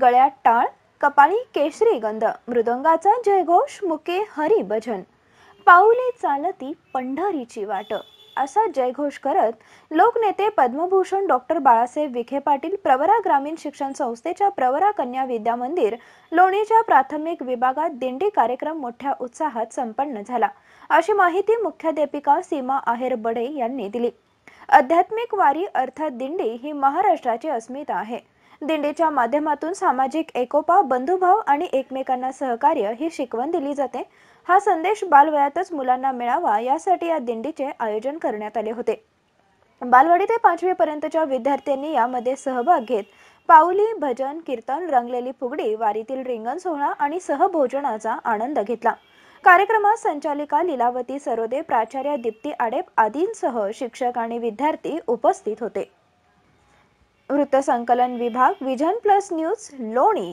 गळ्यात टाळ कपाळी केशरी गंध मृदंगाचा जयघोष मुके हरी भजन पाऊले चालती पंढरीची वाट असा जयघोष करत लोकनेते पद्मभूषण डॉक्टर बाळासाहेब विखे पाटील प्रवरा ग्रामीण शिक्षण संस्थेच्या प्रवरा कन्या विद्या मंदिर लोणीच्या प्राथमिक विभागात दिंडी कार्यक्रम मोठ्या उत्साहात संपन्न झाला अशी माहिती मुख्याध्यापिका सीमा आहेर बडे यांनी दिली आध्यात्मिक वारी अर्थात दिंडी ही महाराष्ट्राची अस्मिता आहे दिंडीच्या माध्यमातून सामाजिक एकोपा बंधुभाव आणि एकमेकांना सहकार्य ही शिकवण दिली जाते हा संदेश बालवयातच मुलांना मिळावा यासाठी या दिंडीचे आयोजन करण्यात आले होते बालवाडी ते पाचवी पर्यंतच्या विद्यार्थ्यांनी यामध्ये सहभाग घेत पाऊली भजन कीर्तन रंगलेली फुगडी वारीतील रिंगण सोहळा आणि सहभोजनाचा आनंद घेतला कार्यक्रमात संचालिका लिलावती सरोदे प्राचार्य दीप्ती आडेप आदींसह शिक्षक आणि विद्यार्थी उपस्थित होते वृत्तसंकलन विभाग विजन प्लस न्यूज लोणी